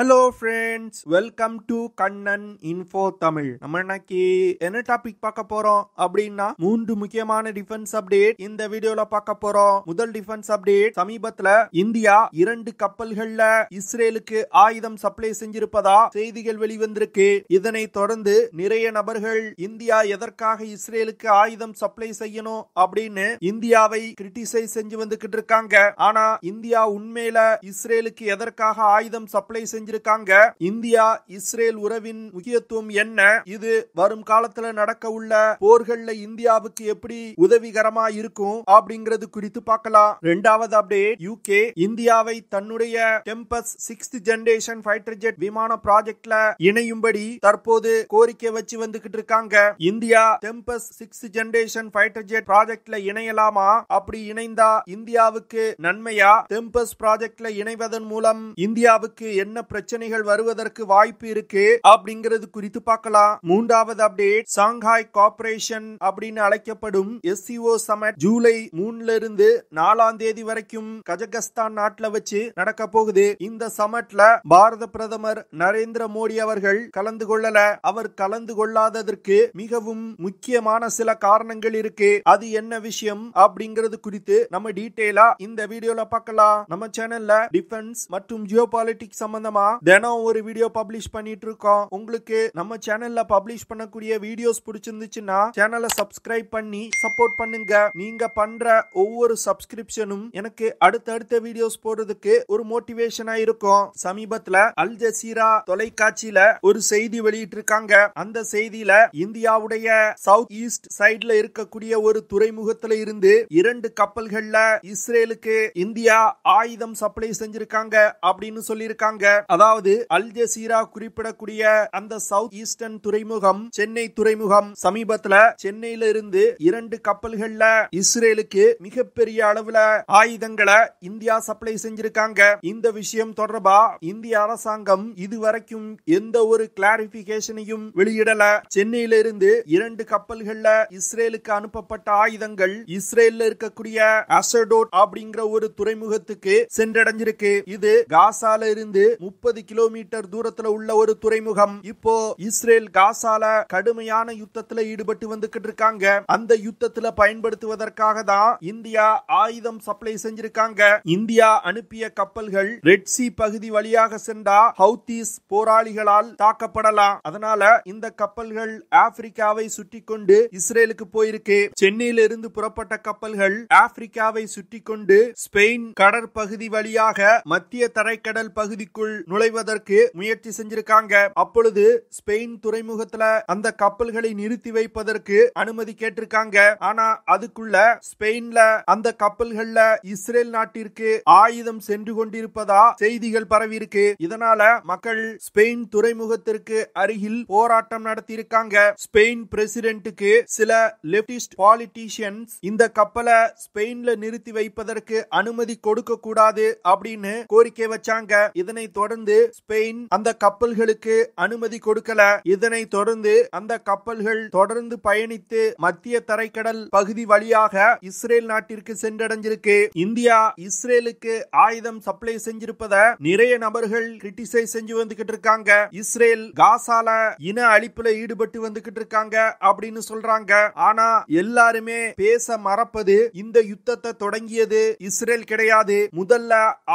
hello friends welcome to Kannan info Tamil நம்ம இன்னைக்கு என்ன டாபிக் பார்க்க போறோம் அப்படின்னா மூன்று முக்கியமான டிஃபென்ஸ் அப்டேட் இந்த வீடியோல பார்க்க போறோம் முதல் டிஃபென்ஸ் அப்டேட் சமீபத்துல இந்தியா இரண்டு கப்பல்கள்ல இஸ்ரேலுக்கு ஆயுதம் சப்ளை செஞ்சிருப்பதா செய்திகள் வெளிவந்திருக்கு இதனை தொடர்ந்து நிறைய நபர்கள் இந்தியா எதற்காக இஸ்ரேலுக்கு ஆயுதம் சப்ளை செய்யணும் அப்படின்னு இந்தியாவை கிரிட்டிசைஸ் செஞ்சு வந்துகிட்டு இருக்காங்க ஆனா இந்தியா உண்மையில இஸ்ரேலுக்கு எதற்காக ஆயுதம் சப்ளை செஞ்சு செஞ்சிருக்காங்க இந்தியா இஸ்ரேல் உறவின் முக்கியத்துவம் என்ன இது வரும் காலத்துல நடக்க உள்ள போர்கள்ல இந்தியாவுக்கு எப்படி உதவிகரமா இருக்கும் அப்படிங்கறது குறித்து பார்க்கலாம் ரெண்டாவது அப்டேட் யூகே இந்தியாவை தன்னுடைய Tempest sixth generation fighter jet விமான ப்ராஜெக்ட்ல இணையும்படி தற்போது கோரிக்கை வச்சு வந்துகிட்டு இருக்காங்க India Tempest sixth generation fighter jet ப்ராஜெக்ட்ல இணையலாமா அப்படி இணைந்தா இந்தியாவுக்கு நன்மையா டெம்பஸ் ப்ராஜெக்ட்ல இணைவதன் மூலம் இந்தியாவுக்கு என்ன பிரச்சனைகள் வருவதற்கு வாய்ப்பு இருக்கு அப்படிங்கிறது குறித்து பார்க்கலாம் மூன்றாவது அப்டேட் சாங்காய் கார்பரேஷன் அப்படின்னு அழைக்கப்படும் எஸ் சமட் ஜூலை மூணுல இருந்து நாலாம் தேதி வரைக்கும் கஜகஸ்தான் நாட்டுல வச்சு நடக்க போகுது இந்த சமட்ல பாரத பிரதமர் நரேந்திர மோடி அவர்கள் கலந்து கொள்ளல அவர் கலந்து கொள்ளாததற்கு மிகவும் முக்கியமான சில காரணங்கள் இருக்கு அது என்ன விஷயம் அப்படிங்கிறது குறித்து நம்ம டீட்டெயிலா இந்த வீடியோல பார்க்கலாம் நம்ம சேனல்ல டிஃபென்ஸ் மற்றும் ஜியோ பாலிட்டிக்ஸ் சம்பந்தமா தான் தினம் ஒரு வீடியோ பப்ளிஷ் பண்ணிட்டு இருக்கோம் உங்களுக்கு நம்ம சேனல்ல பப்ளிஷ் பண்ணக்கூடிய வீடியோஸ் பிடிச்சிருந்துச்சுன்னா சேனலை சப்ஸ்கிரைப் பண்ணி சப்போர்ட் பண்ணுங்க நீங்க பண்ற ஒவ்வொரு சப்ஸ்கிரிப்ஷனும் எனக்கு அடுத்தடுத்த வீடியோஸ் போடுறதுக்கு ஒரு மோட்டிவேஷனா இருக்கும் சமீபத்துல அல் ஜசீரா தொலைக்காட்சியில ஒரு செய்தி வெளியிட்டு இருக்காங்க அந்த செய்தியில இந்தியாவுடைய சவுத் ஈஸ்ட் சைட்ல இருக்கக்கூடிய ஒரு துறைமுகத்துல இருந்து இரண்டு கப்பல்கள்ல இஸ்ரேலுக்கு இந்தியா ஆயுதம் சப்ளை செஞ்சிருக்காங்க அப்படின்னு சொல்லியிருக்காங்க அதாவது அல் ஜசீரா குறிப்பிடக்கூடிய அந்த சவுத் ஈஸ்டர்ன் துறைமுகம் சென்னை துறைமுகம் சமீபத்துல சென்னையில இருந்து இரண்டு கப்பல்கள்ல இஸ்ரேலுக்கு மிகப்பெரிய அளவுல ஆயுதங்களை இந்தியா சப்ளை செஞ்சிருக்காங்க இந்த விஷயம் தொடர்பா இந்திய அரசாங்கம் இதுவரைக்கும் எந்த ஒரு கிளாரிபிகேஷனையும் வெளியிடல சென்னையில இருந்து இரண்டு கப்பல்கள்ல இஸ்ரேலுக்கு அனுப்பப்பட்ட ஆயுதங்கள் இஸ்ரேல்ல இருக்கக்கூடிய அசடோட் அப்படிங்கிற ஒரு துறைமுகத்துக்கு சென்றடைஞ்சிருக்கு இது காசால இருந்து முப்பது முப்பது கிலோமீட்டர் தூரத்துல உள்ள ஒரு துறைமுகம் இப்போ இஸ்ரேல் காசால கடுமையான யுத்தத்துல ஈடுபட்டு வந்துகிட்டு இருக்காங்க அந்த யுத்தத்துல பயன்படுத்துவதற்காக தான் இந்தியா ஆயுதம் சப்ளை செஞ்சிருக்காங்க இந்தியா அனுப்பிய கப்பல்கள் ரெட் சி பகுதி வழியாக சென்றா ஹவுதீஸ் போராளிகளால் தாக்கப்படலாம் அதனால இந்த கப்பல்கள் ஆப்பிரிக்காவை சுற்றி கொண்டு இஸ்ரேலுக்கு போயிருக்கு சென்னையில இருந்து புறப்பட்ட கப்பல்கள் ஆப்பிரிக்காவை சுற்றி கொண்டு ஸ்பெயின் கடற்பகுதி வழியாக மத்திய தரைக்கடல் பகுதிக்குள் நுழைவதற்கு முயற்சி செஞ்சிருக்காங்க அப்பொழுது ஸ்பெயின் துறைமுகத்துல அந்த கப்பல்களை நிறுத்தி வைப்பதற்கு அனுமதி கேட்டிருக்காங்க ஆனா அதுக்குள்ள ஸ்பெயின்ல அந்த கப்பல்கள்ல இஸ்ரேல் நாட்டிற்கு ஆயுதம் சென்று கொண்டிருப்பதா செய்திகள் பரவி இருக்கு இதனால மக்கள் ஸ்பெயின் துறைமுகத்திற்கு அருகில் போராட்டம் நடத்தியிருக்காங்க ஸ்பெயின் பிரசிடென்ட்டுக்கு சில லெப்டிஸ்ட் பாலிட்டிஷியன்ஸ் இந்த கப்பலை ஸ்பெயின்ல நிறுத்தி வைப்பதற்கு அனுமதி கொடுக்க கூடாது அப்படின்னு கோரிக்கை வச்சாங்க இதனை தொடர்ந்து தொடர்ந்து ஸ்பெயின் அந்த கப்பல்களுக்கு அனுமதி கொடுக்கல இதனை தொடர்ந்து அந்த கப்பல்கள் தொடர்ந்து பயணித்து மத்திய தரைக்கடல் பகுதி வழியாக இஸ்ரேல் நாட்டிற்கு சென்றடைஞ்சிருக்கு இந்தியா இஸ்ரேலுக்கு ஆயுதம் சப்ளை செஞ்சிருப்பத நிறைய நபர்கள் கிரிட்டிசைஸ் செஞ்சு வந்துகிட்டு இருக்காங்க இஸ்ரேல் காசால இன அழிப்புல ஈடுபட்டு வந்துகிட்டு இருக்காங்க அப்படின்னு சொல்றாங்க ஆனா எல்லாருமே பேச மறப்பது இந்த யுத்தத்தை தொடங்கியது இஸ்ரேல் கிடையாது முதல்ல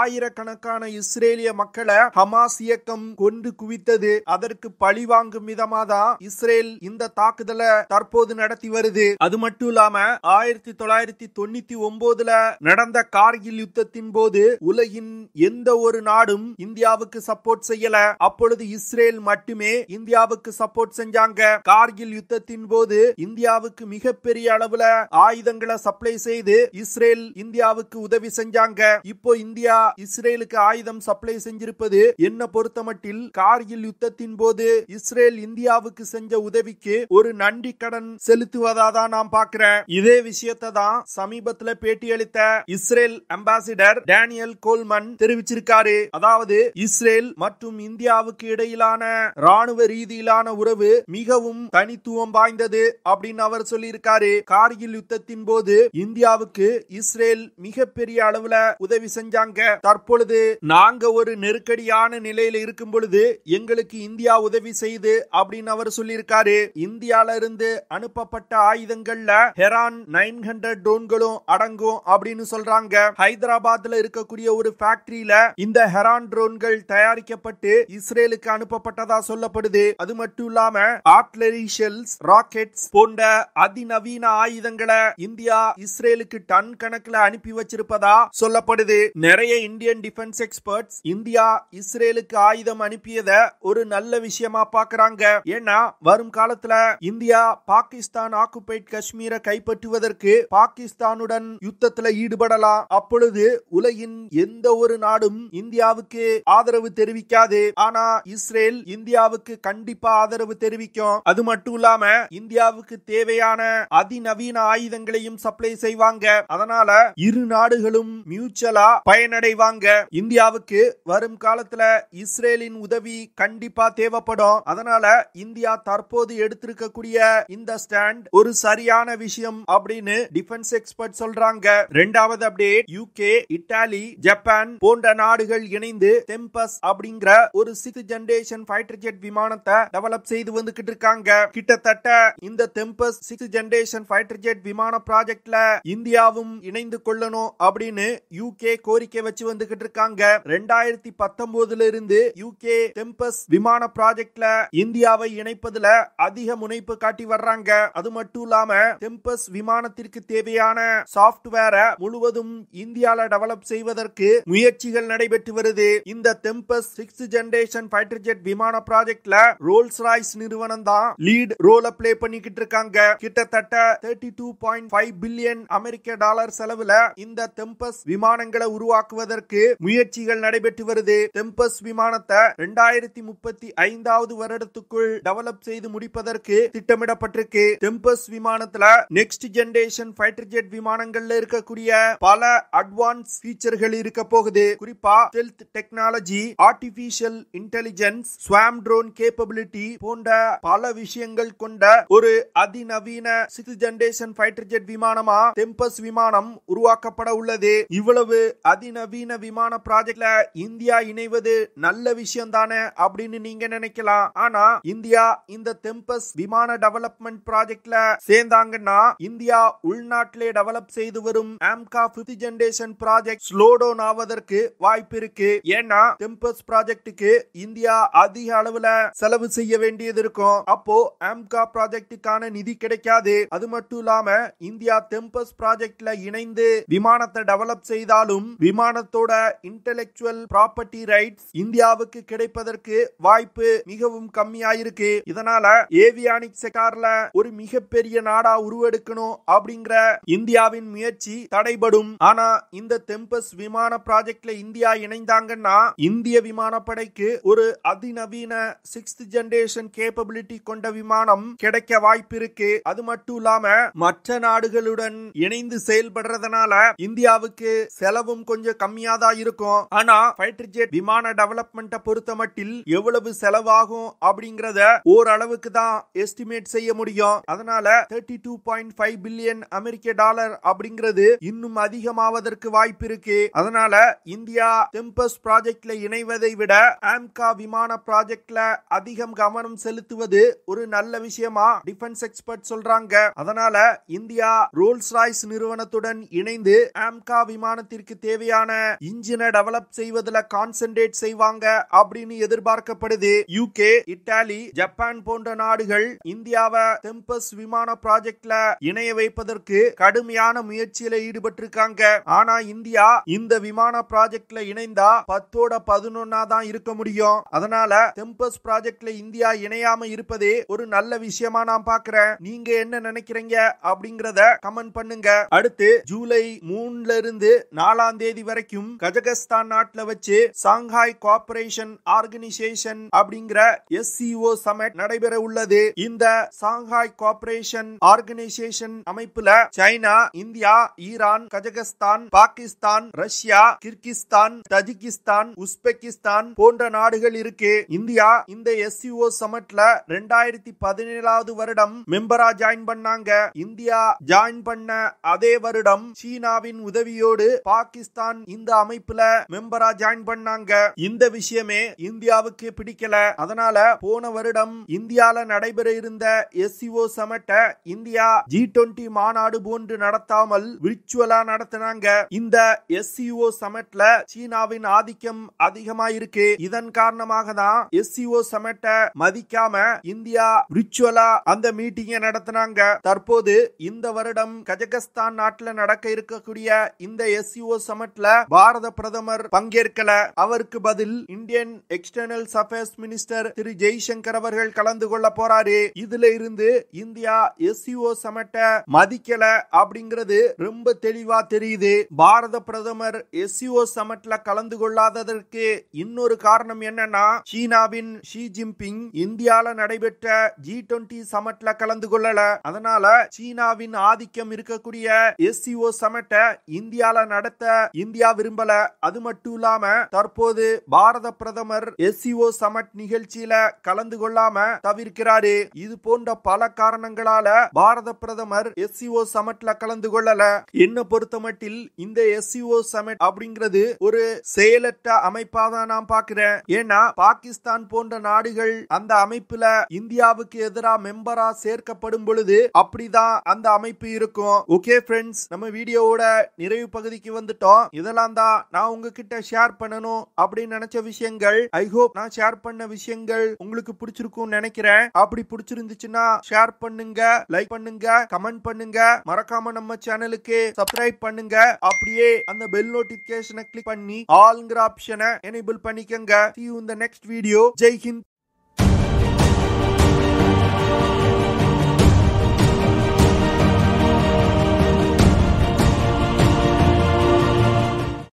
ஆயிரக்கணக்கான இஸ்ரேலிய மக்களை ஹமாஸ் இயக்கம் கொண்டு குவித்தது அதற்கு பழி வாங்கும் விதமாதான் இஸ்ரேல் இந்த தாக்குதலை தற்போது நடத்தி வருது அது மட்டும் இல்லாம ஆயிரத்தி தொள்ளாயிரத்தி தொண்ணூத்தி ஒன்பதுல நடந்த கார்கில் யுத்தத்தின் போது உலகின் எந்த ஒரு நாடும் இந்தியாவுக்கு சப்போர்ட் செய்யல அப்பொழுது இஸ்ரேல் மட்டுமே இந்தியாவுக்கு சப்போர்ட் செஞ்சாங்க கார்கில் யுத்தத்தின் போது இந்தியாவுக்கு மிகப்பெரிய அளவுல ஆயுதங்களை சப்ளை செய்து இஸ்ரேல் இந்தியாவுக்கு உதவி செஞ்சாங்க இப்போ இந்தியா இஸ்ரேலுக்கு ஆயுதம் சப்ளை செஞ்சிருப்பது கூடாது என்ன பொறுத்தமட்டில் கார்கில் யுத்தத்தின் போது இஸ்ரேல் இந்தியாவுக்கு செஞ்ச உதவிக்கு ஒரு நன்றி கடன் செலுத்துவதா தான் நாம் பார்க்கிறேன் இதே விஷயத்தை தான் சமீபத்துல பேட்டியளித்த இஸ்ரேல் அம்பாசிடர் டேனியல் கோல்மன் தெரிவிச்சிருக்காரு அதாவது இஸ்ரேல் மற்றும் இந்தியாவுக்கு இடையிலான ராணுவ ரீதியிலான உறவு மிகவும் தனித்துவம் வாய்ந்தது அப்படின்னு அவர் சொல்லியிருக்காரு கார்கில் யுத்தத்தின் போது இந்தியாவுக்கு இஸ்ரேல் மிகப்பெரிய அளவுல உதவி செஞ்சாங்க தற்பொழுது நாங்க ஒரு நெருக்கடி சரியான நிலையில இருக்கும் பொழுது எங்களுக்கு இந்தியா உதவி செய்து அப்படின்னு அவர் சொல்லியிருக்காரு இந்தியால இருந்து அனுப்பப்பட்ட ஆயுதங்கள்ல ஹெரான் நைன் ஹண்ட்ரட் ட்ரோன்களும் அடங்கும் அப்படின்னு சொல்றாங்க ஹைதராபாத்ல இருக்கக்கூடிய ஒரு ஃபேக்டரியில இந்த ஹெரான் ட்ரோன்கள் தயாரிக்கப்பட்டு இஸ்ரேலுக்கு அனுப்பப்பட்டதா சொல்லப்படுது அது மட்டும் இல்லாம ஆர்ட்லரி ஷெல்ஸ் ராக்கெட்ஸ் போன்ற அதிநவீன ஆயுதங்களை இந்தியா இஸ்ரேலுக்கு டன் கணக்குல அனுப்பி வச்சிருப்பதா சொல்லப்படுது நிறைய இந்தியன் டிஃபென்ஸ் எக்ஸ்பர்ட்ஸ் இந்தியா இஸ்ரேலுக்கு ஆயுதம் அனுப்பியத ஒரு நல்ல விஷயமா பாக்குறாங்க ஏன்னா வரும் காலத்துல இந்தியா பாகிஸ்தான் ஆக்குபைட் காஷ்மீரை கைப்பற்றுவதற்கு பாகிஸ்தானுடன் யுத்தத்துல ஈடுபடலாம் அப்பொழுது உலகின் எந்த ஒரு நாடும் இந்தியாவுக்கு ஆதரவு தெரிவிக்காது ஆனா இஸ்ரேல் இந்தியாவுக்கு கண்டிப்பா ஆதரவு தெரிவிக்கும் அது மட்டும் இல்லாம இந்தியாவுக்கு தேவையான அதிநவீன ஆயுதங்களையும் சப்ளை செய்வாங்க அதனால இரு நாடுகளும் மியூச்சுவலா பயனடைவாங்க இந்தியாவுக்கு வரும் காலத்தில் காலத்துல இஸ்ரேலின் உதவி கண்டிப்பா தேவைப்படும் அதனால இந்தியா தற்போது எடுத்திருக்கக்கூடிய இந்த ஸ்டாண்ட் ஒரு சரியான விஷயம் அப்படின்னு டிஃபென்ஸ் எக்ஸ்பர்ட் சொல்றாங்க ரெண்டாவது அப்டேட் யூகே இட்டாலி ஜப்பான் போன்ற நாடுகள் இணைந்து டெம்பஸ் அப்படிங்கிற ஒரு சிக்ஸ் ஜெனரேஷன் ஃபைட்டர் ஜெட் விமானத்தை டெவலப் செய்து வந்துகிட்டு இருக்காங்க கிட்டத்தட்ட இந்த Tempest six generation fighter jet விமான ப்ராஜெக்ட்ல இந்தியாவும் இணைந்து கொள்ளணும் அப்படின்னு யூகே கோரிக்கை வச்சு வந்துகிட்டு இருக்காங்க ரெண்டாயிரத்தி பத்தொன்பது போதிலிருந்து யூகே டெம்பஸ் விமான ப்ராஜெக்ட்ல இந்தியாவை இணைப்பதுல அதிக முனைப்பு காட்டி வர்றாங்க அது மட்டும் இல்லாம டெம்பஸ் விமானத்திற்கு தேவையான சாப்ட்வேரை முழுவதும் இந்தியால டெவலப் செய்வதற்கு முயற்சிகள் நடைபெற்று வருது இந்த Tempest sixth generation fighter jet விமான ப்ராஜெக்ட்ல ரோல்ஸ் ராய்ஸ் நிறுவனம் தான் லீட் ரோல பிளே பண்ணிக்கிட்டு இருக்காங்க கிட்டத்தட்ட thirty two point five billion அமெரிக்க டாலர் செலவுல இந்த டெம்பஸ் விமானங்களை உருவாக்குவதற்கு முயற்சிகள் நடைபெற்று வருது டெம்பஸ் விமானத்தை இரண்டாயிரத்தி முப்பத்தி ஐந்தாவது வருடத்துக்குள் டெவலப் செய்து முடிப்பதற்கு திட்டமிடப்பட்டிருக்கு டெம்பஸ் விமானத்துல நெக்ஸ்ட் ஜெனரேஷன் ஃபைட்டர் ஜெட் விமானங்கள்ல இருக்கக்கூடிய பல அட்வான்ஸ் ஃபீச்சர்கள் இருக்க போகுது குறிப்பா health technology artificial intelligence swarm drone capability போன்ற பல விஷயங்கள் கொண்ட ஒரு அதிநவீன சிக்ஸ் ஜெனரேஷன் ஃபைட்டர் ஜெட் விமானமா டெம்பஸ் விமானம் உருவாக்கப்பட உள்ளது இவ்வளவு அதிநவீன விமான ப்ராஜெக்ட்ல இந்தியா இணை இணைவது நல்ல விஷயம் தானே அப்படின்னு நீங்க நினைக்கலாம் ஆனா இந்தியா இந்த தெம்பஸ் விமான டெவலப்மெண்ட் ப்ராஜெக்ட்ல சேர்ந்தாங்கன்னா இந்தியா உள்நாட்டிலே டெவலப் செய்து வரும் AMCA fifth generation project slow down ஆவதற்கு வாய்ப்பு இருக்கு ஏன்னா டெம்பஸ் ப்ராஜெக்டுக்கு இந்தியா அதிக அளவுல செலவு செய்ய வேண்டியது இருக்கும் அப்போ ஆம்கா ப்ராஜெக்டுக்கான நிதி கிடைக்காது அது மட்டும் இல்லாம இந்தியா டெம்பஸ் ப்ராஜெக்ட்ல இணைந்து விமானத்தை டெவலப் செய்தாலும் விமானத்தோட இன்டெலெக்சுவல் ப்ராப்பர்ட்டி ரைட்ஸ் இந்தியாவுக்கு கிடைப்பதற்கு வாய்ப்பு மிகவும் கம்மியாயிருக்கு இதனால ஏவியானிக் செக்டார்ல ஒரு மிகப்பெரிய நாடா உருவெடுக்கணும் அப்படிங்கிற இந்தியாவின் முயற்சி தடைபடும் ஆனா இந்த தெம்பஸ் விமான ப்ராஜெக்ட்ல இந்தியா இணைந்தாங்கன்னா இந்திய விமானப்படைக்கு ஒரு அதிநவீன சிக்ஸ்த் ஜெனரேஷன் கேப்பபிலிட்டி கொண்ட விமானம் கிடைக்க வாய்ப்பு இருக்கு அது மட்டும் இல்லாம மற்ற நாடுகளுடன் இணைந்து செயல்படுறதுனால இந்தியாவுக்கு செலவும் கொஞ்சம் கம்மியா தான் இருக்கும் ஆனா ஃபைட்டர் ஜெட் விமான டெவலப்மெண்ட்டை பொறுத்த மட்டில் எவ்வளவு செலவாகும் அப்படிங்கறத ஓரளவுக்கு தான் எஸ்டிமேட் செய்ய முடியும் அதனால thirty two point five billion அமெரிக்க டாலர் அப்படிங்கிறது இன்னும் அதிகமாவதற்கு வாய்ப்பு இருக்கு அதனால இந்தியா டெம்பஸ் ப்ராஜெக்ட்ல இணைவதை விட ஆம்கா விமான ப்ராஜெக்ட்ல அதிகம் கவனம் செலுத்துவது ஒரு நல்ல விஷயமா டிஃபென்ஸ் எக்ஸ்பர்ட் சொல்றாங்க அதனால இந்தியா ரோல்ஸ் ராய்ஸ் நிறுவனத்துடன் இணைந்து ஆம்கா விமானத்திற்கு தேவையான இன்ஜினை டெவலப் செய்வதில் கான்சென்ட் மேண்டேட் செய்வாங்க அப்படின்னு எதிர்பார்க்கப்படுது யூகே இத்தாலி ஜப்பான் போன்ற நாடுகள் இந்தியாவை டெம்பஸ் விமான ப்ராஜெக்ட்ல இணைய வைப்பதற்கு கடுமையான முயற்சியில ஈடுபட்டிருக்காங்க ஆனா இந்தியா இந்த விமான ப்ராஜெக்ட்ல இணைந்தா பத்தோட பதினொன்னா தான் இருக்க முடியும் அதனால டெம்பஸ் ப்ராஜெக்ட்ல இந்தியா இணையாம இருப்பதே ஒரு நல்ல விஷயமா நான் பாக்குறேன் நீங்க என்ன நினைக்கிறீங்க அப்படிங்கறத கமெண்ட் பண்ணுங்க அடுத்து ஜூலை மூணுல இருந்து நாலாம் தேதி வரைக்கும் கஜகஸ்தான் நாட்டுல வச்சு சாங் ஷாங்காய் கோஆபரேஷன் ஆர்கனைசேஷன் அப்படிங்கிற எஸ்சிஓ சமெட் நடைபெற உள்ளது இந்த ஷாங்காய் கோஆபரேஷன் ஆர்கனைசேஷன் அமைப்புல China India Iran Kazakhstan Pakistan Russia Kyrgyzstan Tajikistan Uzbekistan போன்ற நாடுகள் இருக்கு இந்தியா இந்த எஸ்சிஓ சமெட்ல ரெண்டாயிரத்தி பதினேழாவது வருடம் மெம்பரா ஜாயின் பண்ணாங்க இந்தியா ஜாயின் பண்ண அதே வருடம் சீனாவின் உதவியோடு பாகிஸ்தான் இந்த அமைப்புல மெம்பரா ஜாயின் பண்ணாங்க இந்த விஷயமே இந்தியாவுக்கு பிடிக்கல அதனால போன வருடம் இந்தியால நடைபெற இருந்த எஸ் சமட்ட இந்தியா ஜி டுவெண்டி மாநாடு போன்று நடத்தாமல் விர்ச்சுவலா நடத்தினாங்க இந்த எஸ்சிஓ சமட்ல சீனாவின் ஆதிக்கம் அதிகமா இருக்கு இதன் காரணமாக தான் எஸ்சிஓ சமட்ட மதிக்காம இந்தியா விர்ச்சுவலா அந்த மீட்டிங்கை நடத்தினாங்க தற்போது இந்த வருடம் கஜகஸ்தான் நாட்டுல நடக்க இருக்கக்கூடிய இந்த எஸ்சிஓ சமட்ல பாரத பிரதமர் பங்கேற்கல அவர் அதற்கு பதில் இந்தியன் எக்ஸ்டர்னல் அஃபேர்ஸ் மினிஸ்டர் திரு ஜெய்சங்கர் அவர்கள் கலந்து கொள்ள போறாரு இதுல இருந்து இந்தியா எஸ்இஓ சமட்ட மதிக்கல அப்படிங்கிறது ரொம்ப தெளிவா தெரியுது பாரத பிரதமர் எஸ்இஓ சமட்ல கலந்து கொள்ளாததற்கு இன்னொரு காரணம் என்னன்னா சீனாவின் ஷி ஜின்பிங் இந்தியால நடைபெற்ற ஜி டுவெண்டி சமட்ல கலந்து கொள்ளல அதனால சீனாவின் ஆதிக்கம் இருக்கக்கூடிய எஸ்இஓ சமட்ட இந்தியால நடத்த இந்தியா விரும்பல அது மட்டும் இல்லாம தற்போது தற்போது பாரத பிரதமர் எஸ்சிஓ சமட் நிகழ்ச்சியில கலந்து கொள்ளாம தவிர்க்கிறாரு இது போன்ற பல காரணங்களால பாரத பிரதமர் எஸ்சிஓ சமட்ல கலந்து கொள்ளல என்ன பொறுத்த மட்டில் இந்த எஸ்சிஓ சமட் அப்படிங்கிறது ஒரு செயலற்ற அமைப்பா தான் நான் பாக்குறேன் ஏன்னா பாகிஸ்தான் போன்ற நாடுகள் அந்த அமைப்புல இந்தியாவுக்கு எதிராக மெம்பரா சேர்க்கப்படும் பொழுது அப்படிதான் அந்த அமைப்பு இருக்கும் ஓகே ஃப்ரெண்ட்ஸ் நம்ம வீடியோவோட நிறைவு பகுதிக்கு வந்துட்டோம் இதெல்லாம் தான் நான் உங்ககிட்ட ஷேர் பண்ணணும் அப்படின்னு நினைச்ச விஷயங்கள் ஐ ஹோப் நான் ஷேர் பண்ண விஷயங்கள் உங்களுக்கு பிடிச்சிருக்கும் நினைக்கிறேன் அப்படி பிடிச்சிருந்துச்சுன்னா ஷேர் பண்ணுங்க லைக் பண்ணுங்க கமெண்ட் பண்ணுங்க மறக்காம நம்ம சேனலுக்கு சப்ஸ்கிரைப் பண்ணுங்க அப்படியே அந்த பெல் நோட்டிபிகேஷனை கிளிக் பண்ணி ஆல்ங்கிற ஆப்ஷனை எனேபிள் பண்ணிக்கங்க சி யூ இந்த நெக்ஸ்ட் வீடியோ ஜெய்ஹிந்த்